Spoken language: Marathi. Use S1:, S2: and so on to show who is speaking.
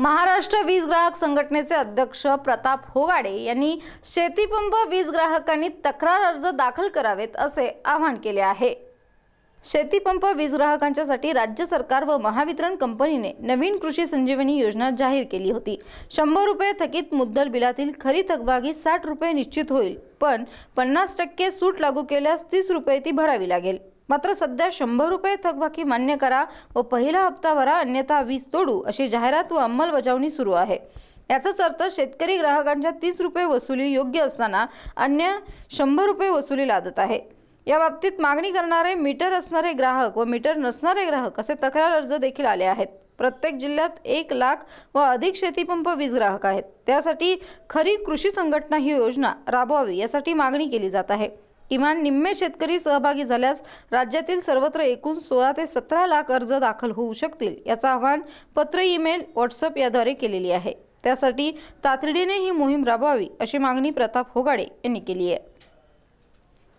S1: महाराष्ट्र वीज ग्राहक संघटनेचे अध्यक्ष प्रताप होगाडे यांनी शेतीपंप वीज ग्राहकांनी तक्रार अर्ज दाखल करावेत असे आवाहन केले आहे शेतीपंप वीज ग्राहकांच्यासाठी राज्य सरकार व महावितरण कंपनीने नवीन कृषी संजीवनी योजना जाहीर केली होती शंभर रुपये थकीत मुद्दल बिलातील खरी थकबागी साठ रुपये निश्चित होईल पण पन्नास टक्के सूट लागू केल्यास तीस रुपये ती भरावी लागेल मात्र सध्या शंभर रुपये थकबाकी मान्य करा व पहिला हप्ता भरा अन्यथा वीज तोडू अशी जाहिरात व अंमलबजावणी सुरू आहे याचाच अर्थ शेतकरी ग्राहकांच्या तीस रुपये वसुली योग्य असताना अन्य शंभर रुपये वसुली लादत आहे या बाबतीत मागणी करणारे मीटर असणारे ग्राहक व मीटर नसणारे ग्राहक असे तक्रार अर्ज देखील आले आहेत प्रत्येक जिल्ह्यात एक लाख व अधिक शेतीपंप वीज ग्राहक आहेत त्यासाठी खरी कृषी संघटना ही योजना राबवावी यासाठी मागणी केली जात आहे किमान निम्मे शेतकरी सहभागी झाल्यास राज्यातील सर्वत्र एकूण सोळा ते सतरा लाख अर्ज दाखल होऊ शकतील याचं आवाहन पत्र ईमेल व्हॉट्सअप याद्वारे केलेली आहे त्यासाठी तातडीने ही मोहीम राबवावी अशी मागणी प्रताप होगाडे यांनी केली आहे